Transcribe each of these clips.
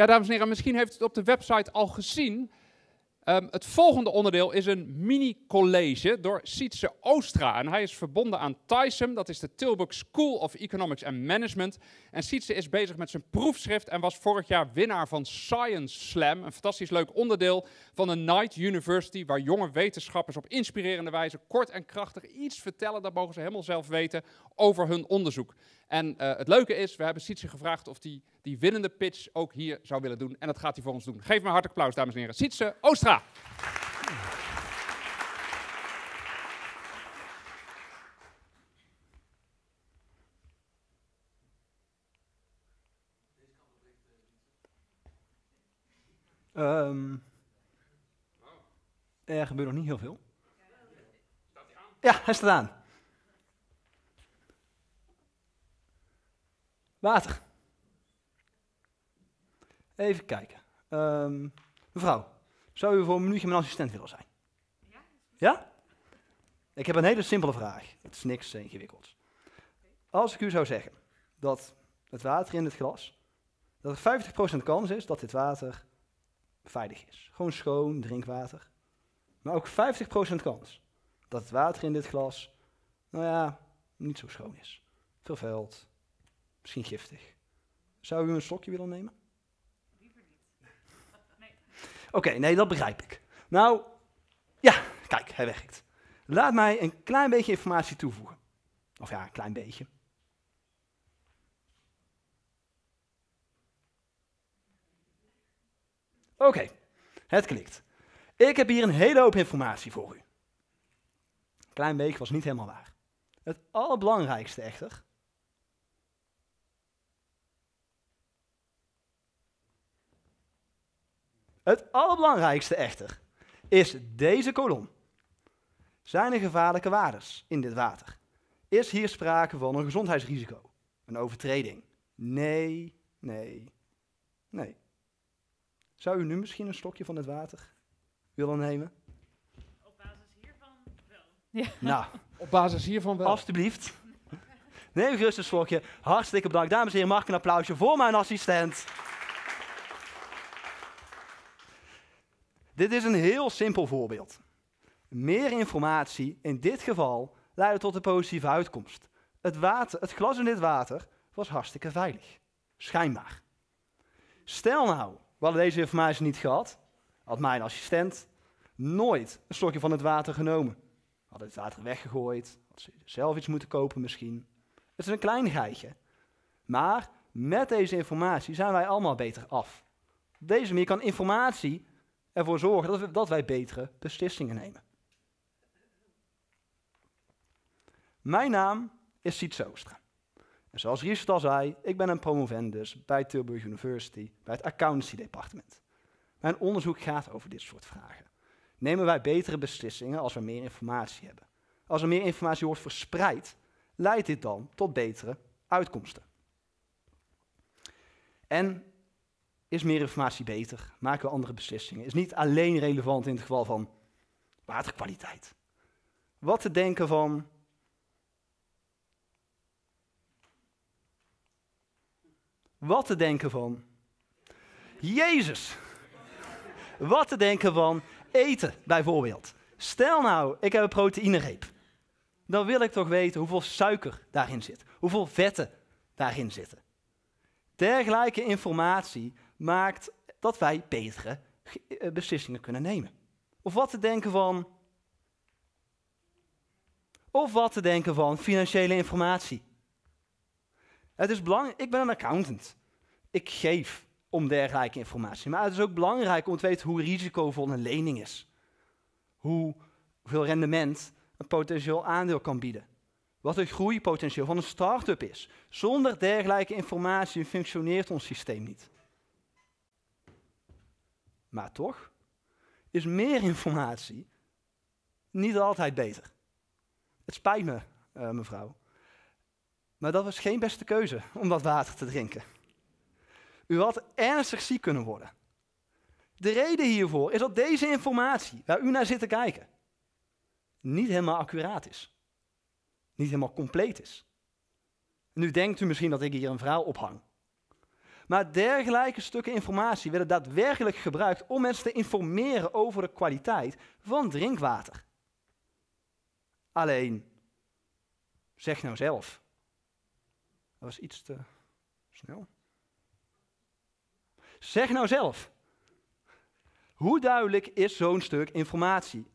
Ja, dames en heren, misschien heeft u het op de website al gezien. Ehm, het volgende onderdeel is een mini-college door Sietse Oostra. En hij is verbonden aan TISEM, dat is de Tilburg School of Economics and Management. En Sietse is bezig met zijn proefschrift en was vorig jaar winnaar van Science Slam. Een fantastisch leuk onderdeel van de Knight University, waar jonge wetenschappers op inspirerende wijze kort en krachtig iets vertellen. Dat mogen ze helemaal zelf weten over hun onderzoek. En eh, het leuke is, we hebben Sietse gevraagd of hij die, die winnende pitch ook hier zou willen doen. En dat gaat hij voor ons doen. Geef me een hartelijk applaus, dames en heren. Sietse Oostra. Um, er gebeurt nog niet heel veel. Ja, hij staat aan. Water. Even kijken. Ehm, mevrouw, zou u voor een minuutje mijn assistent willen zijn? Ja? ja? Ik heb een hele simpele vraag. Het is niks ingewikkelds. Als ik u zou zeggen dat het water in dit glas, dat er 50% kans is dat dit water veilig is. Gewoon schoon drinkwater. Maar ook 50% kans dat het water in dit glas, nou ja, niet zo schoon is. Vervuild, Misschien giftig. Zou u een slokje willen nemen? Liever niet. Nee. Oké, nee, dat begrijp ik. Nou, ja, kijk, hij werkt. Laat mij een klein beetje informatie toevoegen. Of ja, een klein beetje. Oké, het klikt. Ik heb hier een hele hoop informatie voor u. klein beetje was niet helemaal waar. Het allerbelangrijkste echter Het allerbelangrijkste echter is deze kolom. Zijn er gevaarlijke waardes in dit water? Is hier sprake van een gezondheidsrisico? Een overtreding? Nee, nee, nee. Zou u nu misschien een stokje van het water willen nemen? Op basis hiervan wel. Ja. Nou, op basis hiervan wel. Alsjeblieft. Neem gerust een slokje. Hartstikke bedankt. Dames en heren, mag ik een applausje voor mijn assistent. Dit is een heel simpel voorbeeld. Meer informatie, in dit geval, leidde tot een positieve uitkomst. Het, water, het glas in dit water was hartstikke veilig. Schijnbaar. Stel nou, we hadden deze informatie niet gehad, had mijn assistent nooit een stokje van het water genomen. Had het water weggegooid, had ze zelf iets moeten kopen misschien. Het is een klein geitje. Maar met deze informatie zijn wij allemaal beter af. Op deze manier kan informatie ervoor zorgen dat, wij betere beslissingen nemen. Mijn naam is Siet Soostra. En zoals Richard al zei, ik ben een promovendus bij Tilburg University, bij het accountancy Department. Mijn onderzoek gaat over dit soort vragen. Nemen wij betere beslissingen als we meer informatie hebben? Als er meer informatie wordt verspreid, leidt dit dan tot betere uitkomsten? En is meer informatie beter? Maken we andere beslissingen? Is niet alleen relevant in het geval van waterkwaliteit. Wat te denken van. Wat te denken van. Jezus. Wat te denken van eten, bijvoorbeeld. Stel nou, ik heb een proteïnereep. Dan wil ik toch weten hoeveel suiker daarin zit. Hoeveel vetten daarin zitten. Dergelijke informatie maakt dat wij betere eh, beslissingen kunnen nemen. Of wat te denken van. Of wat te denken van financiële informatie. Het is belangrijk, ik ben een accountant. Ik geef om dergelijke informatie. Maar het is ook belangrijk om te weten hoe risicovol een lening is. Hoeveel rendement een potentieel aandeel kan bieden. Wat het groeipotentieel van een start-up is. Zonder dergelijke informatie functioneert ons systeem niet. Maar toch is meer informatie niet altijd beter. Het spijt me, eh, mevrouw. Maar dat was geen beste keuze om dat water te drinken. U had ernstig ziek kunnen worden. De reden hiervoor is dat deze informatie waar u naar zit te kijken niet helemaal accuraat is. Niet helemaal compleet is. Nu denkt u misschien dat ik hier een vrouw ophang. Maar dergelijke stukken informatie werden daadwerkelijk gebruikt om mensen te informeren over de kwaliteit van drinkwater. Alleen, zeg nou zelf. Dat was iets te snel. Zeg nou zelf. Hoe duidelijk is zo'n stuk informatie?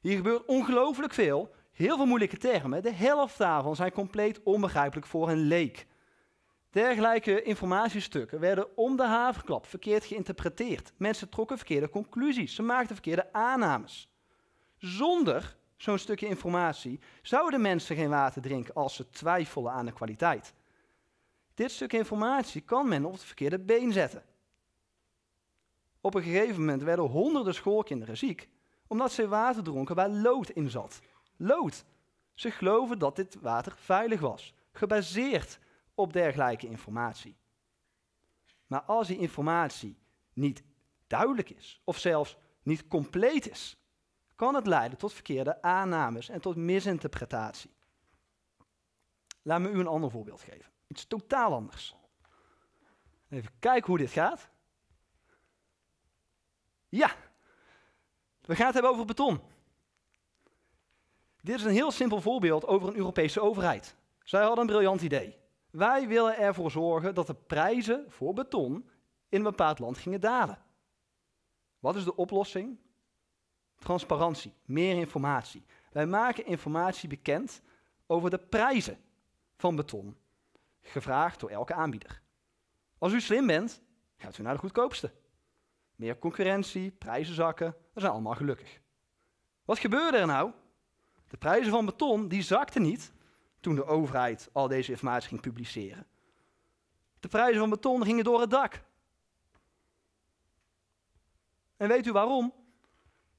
Hier gebeurt ongelooflijk veel, heel veel moeilijke termen. De helft daarvan zijn compleet onbegrijpelijk voor een leek. Dergelijke informatiestukken werden om de haverklap verkeerd geïnterpreteerd. Mensen trokken verkeerde conclusies, ze maakten verkeerde aannames. Zonder zo'n stukje informatie zouden mensen geen water drinken als ze twijfelen aan de kwaliteit. Dit stuk informatie kan men op het verkeerde been zetten. Op een gegeven moment werden honderden schoolkinderen ziek omdat ze water dronken waar lood in zat. Lood. Ze geloven dat dit water veilig was, gebaseerd op dergelijke informatie. Maar als die informatie niet duidelijk is of zelfs niet compleet is, kan het leiden tot verkeerde aannames en tot misinterpretatie. Laat me u een ander voorbeeld geven. Iets totaal anders. Even kijken hoe dit gaat. Ja, we gaan het hebben over beton. Dit is een heel simpel voorbeeld over een Europese overheid. Zij hadden een briljant idee. Wij willen ervoor zorgen dat de prijzen voor beton in een bepaald land gingen dalen. Wat is de oplossing? Transparantie, meer informatie. Wij maken informatie bekend over de prijzen van beton, gevraagd door elke aanbieder. Als u slim bent, gaat u naar de goedkoopste. Meer concurrentie, prijzen zakken, dat zijn allemaal gelukkig. Wat gebeurde er nou? De prijzen van beton die zakten niet, toen de overheid al deze informatie ging publiceren. De prijzen van beton gingen door het dak. En weet u waarom?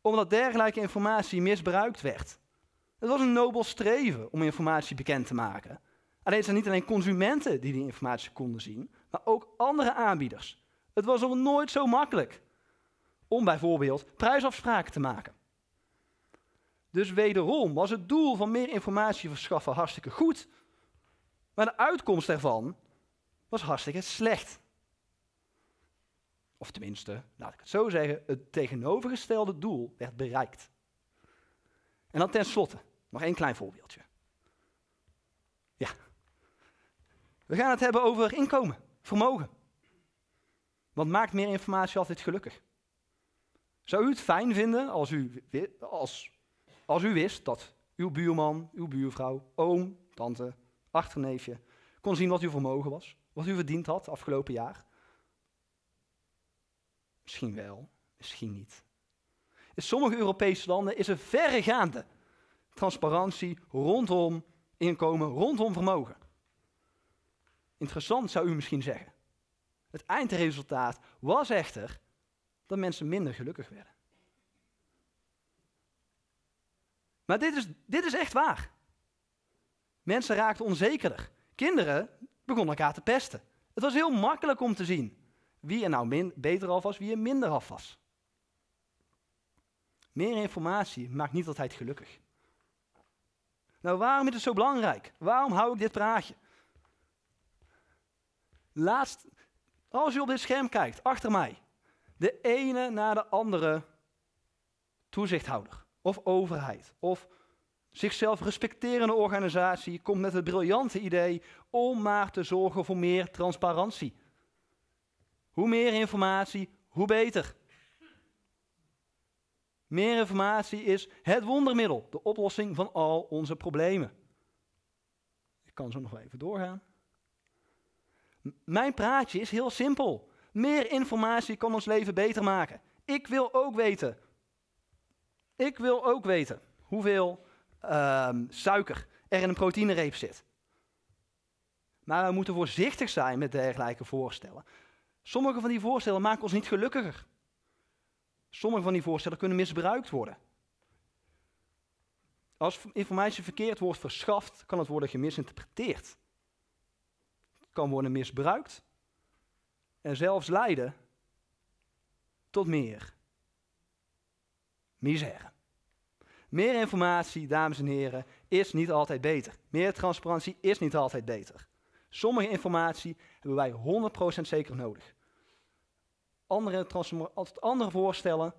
Omdat dergelijke informatie misbruikt werd. Het was een nobel streven om informatie bekend te maken. Alleen zijn niet alleen consumenten die die informatie konden zien, maar ook andere aanbieders. Het was nog nooit zo makkelijk om bijvoorbeeld prijsafspraken te maken. Dus wederom was het doel van meer informatie verschaffen hartstikke goed, maar de uitkomst daarvan was hartstikke slecht. Of tenminste, laat ik het zo zeggen, het tegenovergestelde doel werd bereikt. En dan tenslotte, nog één klein voorbeeldje. Ja. We gaan het hebben over inkomen, vermogen. Wat maakt meer informatie altijd gelukkig? Zou u het fijn vinden als u, als als u wist dat uw buurman, uw buurvrouw, oom, tante, achterneefje kon zien wat uw vermogen was, wat u verdiend had afgelopen jaar? Misschien wel, misschien niet. In sommige Europese landen is er verregaande transparantie rondom inkomen, rondom vermogen. Interessant zou u misschien zeggen. Het eindresultaat was echter dat mensen minder gelukkig werden. Maar dit is, dit is echt waar. Mensen raakten onzekerder. Kinderen begonnen elkaar te pesten. Het was heel makkelijk om te zien wie er nou beter af was, wie er minder af was. Meer informatie maakt niet altijd gelukkig. Nou, waarom is het zo belangrijk? Waarom hou ik dit praatje? Laatst, als je op dit scherm kijkt, achter mij, de ene na de andere toezichthouder of overheid of zichzelf respecterende organisatie komt met het briljante idee om maar te zorgen voor meer transparantie. Hoe meer informatie, hoe beter. Meer informatie is het wondermiddel, de oplossing van al onze problemen. Ik kan zo nog even doorgaan. mijn praatje is heel simpel. Meer informatie kan ons leven beter maken. Ik wil ook weten ik wil ook weten hoeveel ehm, suiker er in een proteïnereep zit. Maar we moeten voorzichtig zijn met dergelijke voorstellen. Sommige van die voorstellen maken ons niet gelukkiger. Sommige van die voorstellen kunnen misbruikt worden. Als informatie verkeerd wordt verschaft, kan het worden gemisinterpreteerd. Het kan worden misbruikt en zelfs leiden tot meer meer Meer informatie, dames en heren, is niet altijd beter. Meer transparantie is niet altijd beter. Sommige informatie hebben wij 100% zeker nodig. Andere, andere voorstellen,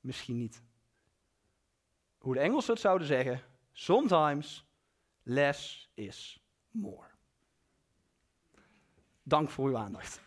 misschien niet. Hoe de Engelsen het zouden zeggen, sometimes less is more. Dank voor uw aandacht.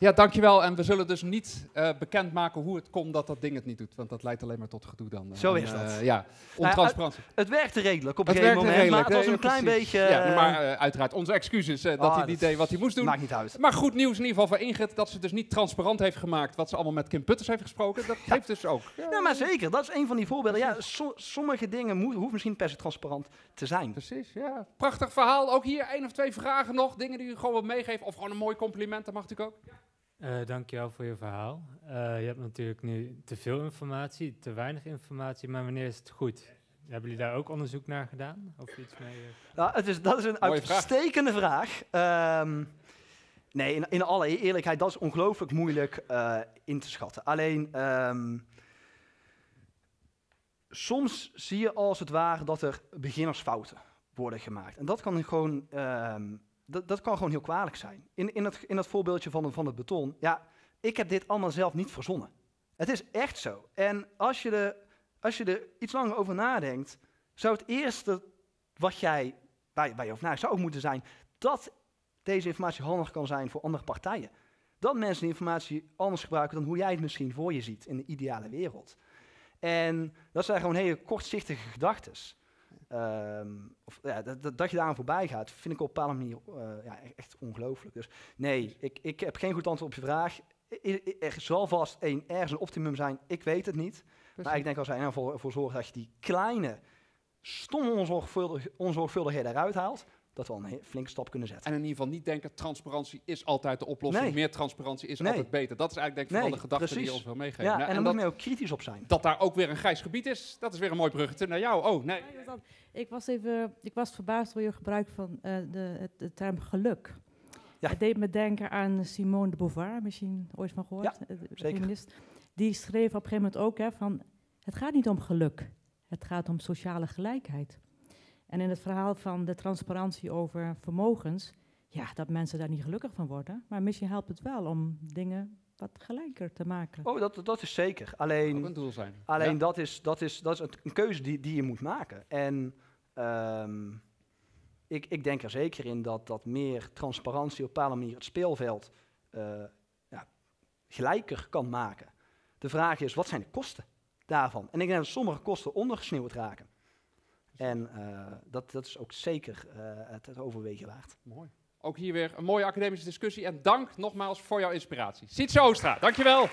Ja, dankjewel. En we zullen dus niet uh, bekendmaken hoe het komt dat dat ding het niet doet. Want dat leidt alleen maar tot gedoe dan. Eh, Zo is dat. Eh, ja, ontransparantie. Nou het, werkte redelijk op een gegeven moment, redelijk, maar het was een klein beetje... Ja, maar uiteraard onze excuses dat ah, hij niet deed wat hij moest doen. Maakt niet uit. Maar goed nieuws in ieder geval voor Ingrid dat ze dus niet transparant heeft gemaakt wat ze allemaal met Kim Putters heeft gesproken. Dat geeft dus ook... Ja, nou, maar zeker. Dat is een van die voorbeelden. Ja, sommige dingen hoeven misschien per se transparant te zijn. Precies, ja. Prachtig verhaal. Ook hier één of twee vragen nog. Dingen die u gewoon wat meegeeft. Of gewoon een mooi compliment, dat mag natuurlijk ook je eh, dankjewel voor je verhaal. Eh, je hebt natuurlijk nu te veel informatie, te weinig informatie, maar wanneer is het goed? Hebben jullie daar ook onderzoek naar gedaan? Of iets mee? Eh? Nou, het is, dat is een uitstekende vraag. Ehm, nee, in, in, alle eerlijkheid, dat is ongelooflijk moeilijk in te schatten. Alleen, ehm, soms zie je als het ware dat er beginnersfouten worden gemaakt. En dat kan gewoon ehm, dat, dat kan gewoon heel kwalijk zijn. In, in, dat, in dat voorbeeldje van, van het beton, ja, ik heb dit allemaal zelf niet verzonnen. Het is echt zo. En als je, er, als je er iets langer over nadenkt, zou het eerste wat jij bij, bij je over na zou ook moeten zijn, dat deze informatie handig kan zijn voor andere partijen. Dat mensen die informatie anders gebruiken dan hoe jij het misschien voor je ziet in de ideale wereld. En dat zijn gewoon hele kortzichtige gedachten. Ehm, of, ja, dat, dat, je aan voorbij gaat, vind ik op een bepaalde manier eh, ja, e-, echt ongelooflijk. Dus nee, ik, ik heb geen goed antwoord op je vraag. er zal vast een, ergens een optimum zijn, ik weet het niet. Maar ik denk als wij ervoor voor zorgen dat je die kleine, stomme onzorgvuldig, onzorgvuldigheden eruit haalt, dat we al een flinke stap kunnen zetten. En in ieder geval niet denken, transparantie is altijd de oplossing. Meer transparantie is altijd beter. Dat is eigenlijk denk ik nee, de gedachte die je ons wil meegeven. Ja, nou, en, dan moet je ook kritisch op zijn. Dat daar ook weer een grijs gebied is, dat is weer een mooi bruggetje naar jou. Oh, nee. ik, was even, ik was verbaasd door je gebruik van eh, de, de term geluk. Ja. Het deed me denken aan Simone de Beauvoir, misschien ooit van gehoord, eh, de feminist. Die schreef op een gegeven moment ook hè, van, het gaat niet om geluk, het gaat om sociale gelijkheid. En in het verhaal van de transparantie over vermogens, ja, dat mensen daar niet gelukkig van worden. Maar misschien helpt het wel om dingen wat gelijker te maken. Oh, dat, dat is zeker. Alleen, dat een doel zijn. Alleen dat, is, dat, is, dat is een keuze die, die je moet maken. En ehm, ik, ik denk er zeker in dat, dat meer transparantie op een bepaalde manier het speelveld eh, ja, gelijker kan maken. De vraag is, wat zijn de kosten daarvan? En ik denk dat sommige kosten ondergesneeuwd raken. En eh, dat, dat is ook zeker eh, het, het overwegen waard. Mooi. Ook hier weer een mooie academische discussie. En dank nogmaals voor jouw inspiratie. Sietse Oostra, dankjewel.